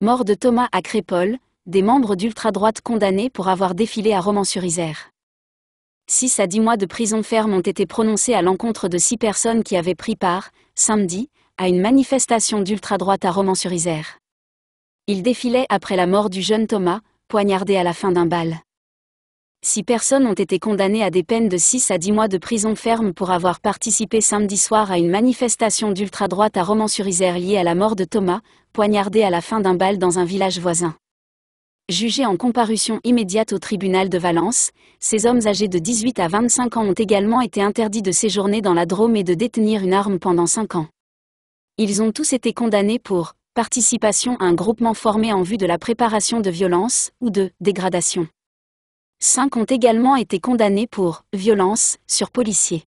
Mort de Thomas à Crépole, des membres d'ultra-droite condamnés pour avoir défilé à Romans-sur-Isère. Six à dix mois de prison ferme ont été prononcés à l'encontre de six personnes qui avaient pris part, samedi, à une manifestation d'ultra-droite à Romans-sur-Isère. Ils défilaient après la mort du jeune Thomas, poignardé à la fin d'un bal. Six personnes ont été condamnées à des peines de 6 à 10 mois de prison ferme pour avoir participé samedi soir à une manifestation d'ultra-droite à Romans-sur-Isère liée à la mort de Thomas, poignardé à la fin d'un bal dans un village voisin. Jugés en comparution immédiate au tribunal de Valence, ces hommes âgés de 18 à 25 ans ont également été interdits de séjourner dans la Drôme et de détenir une arme pendant 5 ans. Ils ont tous été condamnés pour participation à un groupement formé en vue de la préparation de violences ou de dégradation. Cinq ont également été condamnés pour violence sur policiers.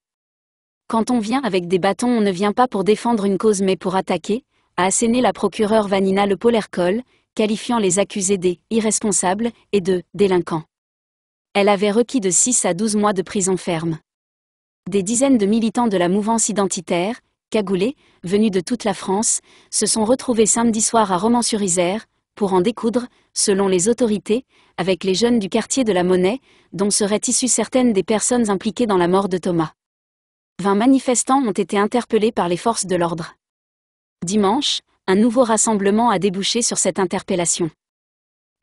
Quand on vient avec des bâtons, on ne vient pas pour défendre une cause mais pour attaquer, a asséné la procureure Vanina Le Polercol, qualifiant les accusés des irresponsables et de délinquants. Elle avait requis de 6 à 12 mois de prison ferme. Des dizaines de militants de la mouvance identitaire, cagoulés, venus de toute la France, se sont retrouvés samedi soir à Romans-sur-Isère, pour en découdre, selon les autorités, avec les jeunes du quartier de la Monnaie, dont seraient issues certaines des personnes impliquées dans la mort de Thomas. 20 manifestants ont été interpellés par les forces de l'ordre. Dimanche, un nouveau rassemblement a débouché sur cette interpellation.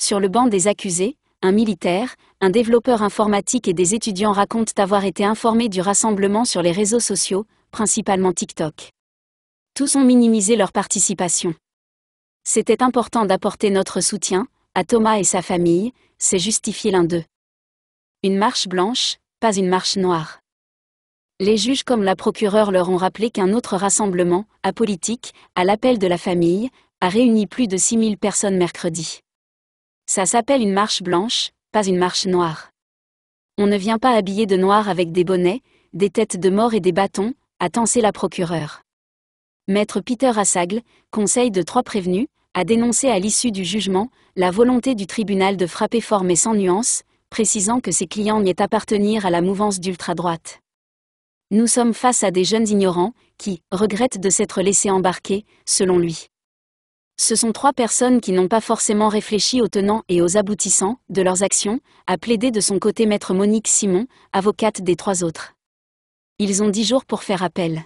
Sur le banc des accusés, un militaire, un développeur informatique et des étudiants racontent avoir été informés du rassemblement sur les réseaux sociaux, principalement TikTok. Tous ont minimisé leur participation. C'était important d'apporter notre soutien, à Thomas et sa famille, c'est justifier l'un d'eux. Une marche blanche, pas une marche noire. Les juges comme la procureure leur ont rappelé qu'un autre rassemblement, à politique, à l'appel de la famille, a réuni plus de 6000 personnes mercredi. Ça s'appelle une marche blanche, pas une marche noire. On ne vient pas habiller de noir avec des bonnets, des têtes de mort et des bâtons, a tensé la procureure. Maître Peter Assagle, conseil de trois prévenus, a dénoncé à l'issue du jugement la volonté du tribunal de frapper fort mais sans nuance, précisant que ses clients niaient appartenir à la mouvance d'ultra-droite. Nous sommes face à des jeunes ignorants qui regrettent de s'être laissés embarquer, selon lui. Ce sont trois personnes qui n'ont pas forcément réfléchi aux tenants et aux aboutissants de leurs actions, a plaidé de son côté maître Monique Simon, avocate des trois autres. Ils ont dix jours pour faire appel.